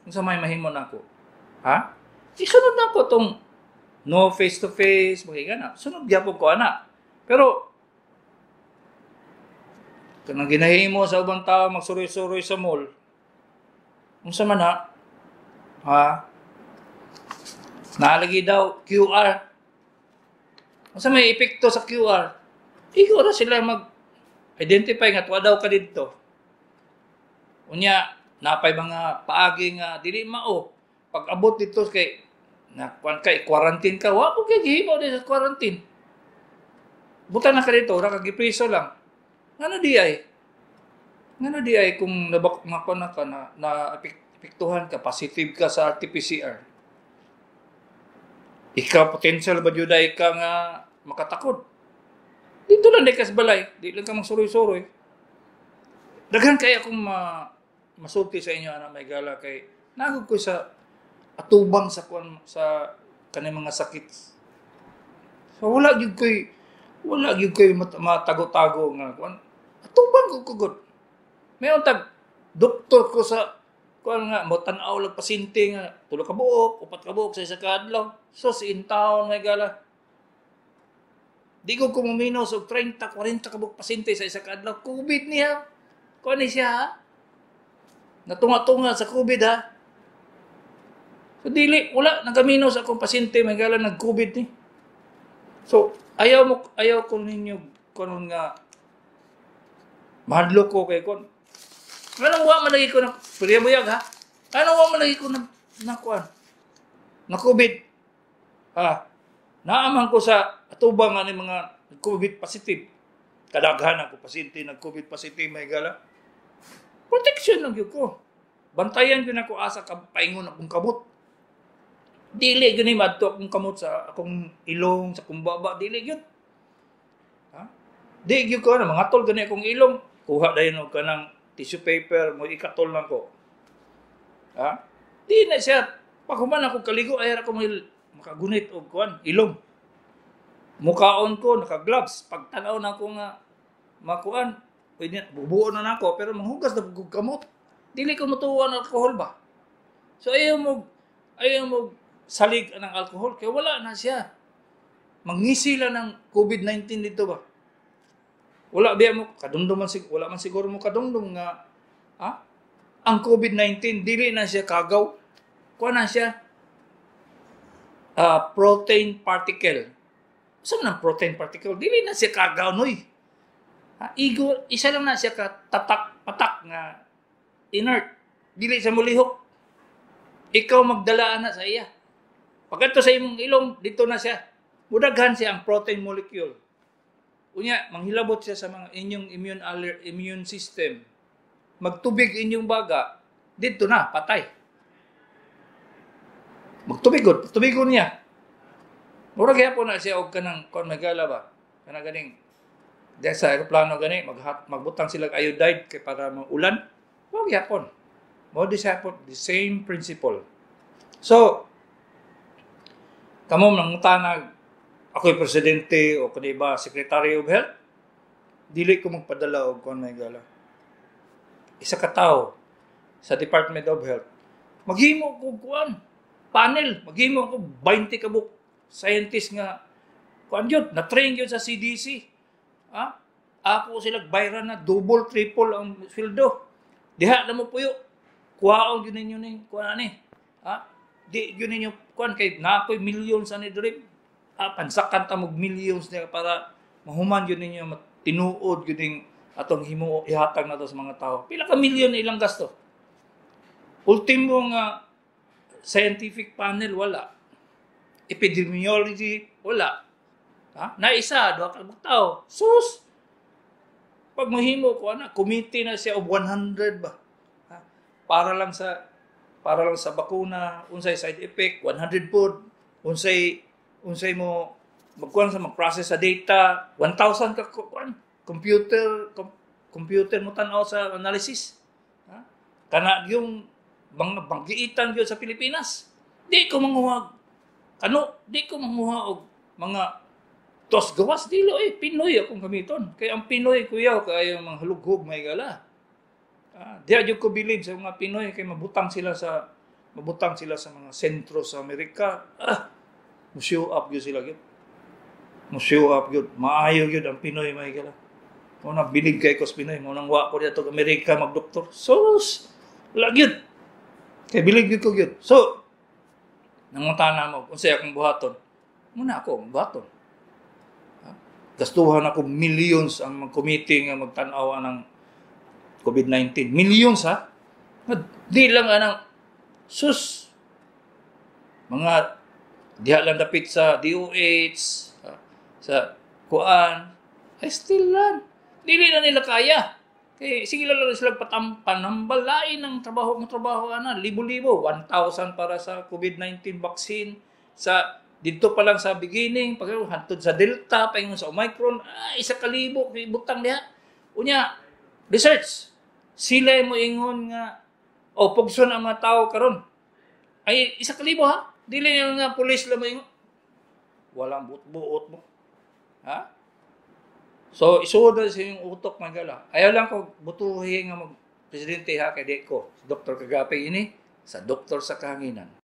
Unsa may mahimo nako? Na Ha? Isunod na ko tong no face-to-face, makiga na. Sunod yan ko, ana. Pero, kanang ginahin mo sa ubang tao, magsuroy-suroy sa mall, kung sa man ha, ha? Nalagi daw, QR. Kung sa may epekto sa QR, ikaw na sila mag-identify nga, tuwa daw ka dito. Unya, napay mga paagi nga, dili mao, pag abot dito kay nakuan kay eh, quarantine ka wa ko kay gihibaw din sa quarantine buta na ka dito ra kag gipriso lang ngano di ay ngano di ay kung nabak na ka na, na, na apektuhan ka positive ka sa RT-PCR ikaw potential ba jud ka nga makatakod dito lang di ka balay di lang ka magsuroy-suroy daghan kay akong ma masulti sa inyo ana may gala kay nagod ko sa atubang sa kon sa kanay mga sakit. So wala gyud koy wala gyud koy matago-tago nga kon. Atubang ko kugod. May tag doktor ko sa kon nga mo tan-aw lang pasyente nga tulo ka buok, upat ka buok sa isa ka adlaw. So si in town may gala. Di ko kumumino sa 30, 40 ka buok pasyente sa isa ka adlaw. COVID niya. Kon ni siya. Natunga-tunga sa COVID ha. So dili wala nagamino sa akong pasyente may gala nag COVID ni. So ayaw mo ayaw ko ninyo kanon nga mahadlo ko kay kon. Anong wa man lagi ko na priya mo ha. Anong wa man lagi ko na nakuan. Na COVID. Ha. naaman ko sa atubang ani mga COVID positive. Kadaghan ako pasyente nag COVID positive may gala. Protection lang yun ko. Bantayan ko na ko asa ah, ka paingon akong kabot. Dili gani madto akong kamot sa akong ilong, sa akong dili gyud. Ha? Di gyud ko na mangatol gani akong ilong, kuha dayon og kanang tissue paper mo ikatol lang ko. Ha? Di na siya pakuman ako kaligo ay ako makagunit og kuan ilong. Mukaon ko naka-gloves pagtanaw na ko nga makuan pwede bubuo na nako pero manghugas na kog kamot. Dili ko mutuwa ng alcohol ba? So ayaw mo ayaw mo salig ng alcohol, kaya wala na siya. Mangisi lang ng COVID-19 dito ba? Wala biya mo, kadungduman, wala man siguro mo kadungdum nga, ha? Ang COVID-19, dili na siya kagaw. Kuha na siya, uh, protein particle. Saan ng protein particle? Dili na siya kagaw, noy. Ha? Igo, isa lang na siya ka patak nga inert. Dili siya mulihok. Ikaw magdalaan na sa iya. Pagadto sa imong ilong, dito na siya. Mudaghan siya ang protein molecule. Unya, manghilabot siya sa mga inyong immune, alert, immune system. Magtubig inyong baga, dito na, patay. Magtubigon, tubigon niya. Mura kaya po na siya og kanang kon magala ba? Kana ganing dahil sa aeroplano gani maghat magbutang sila iodide kay para maulan. Wag yapon. Mo di sa the same principle. So, Kamo nang tanag ako'y presidente o kundi ba secretary of health, dili ko magpadala og kon may gala. Isa ka tao sa Department of Health. Maghimo ko kuan panel, maghimo ko 20 ka book scientist nga kuan gyud na train gyud sa CDC. Ha? Ako sila bayra na double triple ang fieldo. Diha na mo puyo. Kuhaon gyud ninyo ni kuan ani. Ha? di yun ninyo kuan kay na koy millions ani diri ah, pansakan ta mog millions niya para mahuman yun ninyo tinuod yun ning atong himo ihatag nato sa mga tao pila ka million ilang gasto ultimo nga scientific panel wala epidemiology wala ha na isa duha ka tao sus pag mahimo ko ana committee na siya of 100 ba ha? para lang sa para lang sa bakuna, unsay side effect, 100 pod, unsay unsay mo magkuan sa mag-process sa data, 1,000 ka kuan computer com, computer mo tan-aw sa analysis. Ha? Kana yung mga banggiitan gyud sa Pilipinas. Di ko manguha ano, di ko manguha og mga tos gawas dilo eh Pinoy akong gamiton. Kay ang Pinoy kuyaw kay mga halughog may gala. Ah, diya jud ko believe sa mga Pinoy kay mabutang sila sa mabutang sila sa mga sentro sa Amerika. Ah, musyo up gyud sila gyud. Musyo up gyud. Maayo gyud ang Pinoy may kala. Mo na bilig kay kos Pinoy, mo nang wa ko diya tog Amerika magdoktor. So, lagyud. Kay bilig gyud ko gyud. So, nangunta na mo unsay akong buhaton. Muna ako ang buhaton. Ah, gastuhan ako millions ang committee nga magtan-aw ng COVID-19. Millions ha? Di lang anang, sus, mga diha lang dapit sa DOH, sa kuan, ay still lang. Dili na nila kaya. Kay, sige lang lang sila patampan, ng balain ng trabaho ng trabaho, ana, libo-libo, 1,000 para sa COVID-19 vaccine, sa dito pa lang sa beginning, pag hantod sa Delta, paingon sa Omicron, ah, isa kalibo, butang diha. Unya, Research. Sila mo ingon nga o pugson ang mga tao karon. Ay isa ka libo ha. Dili nga nga pulis lang mo ingon. Walang buot-buot mo. Ha? So isuod sa yung utok magala. Ayaw lang ko butuhi nga mag presidente ha kay ko. Doktor Kagapi ini sa doktor sa kahanginan.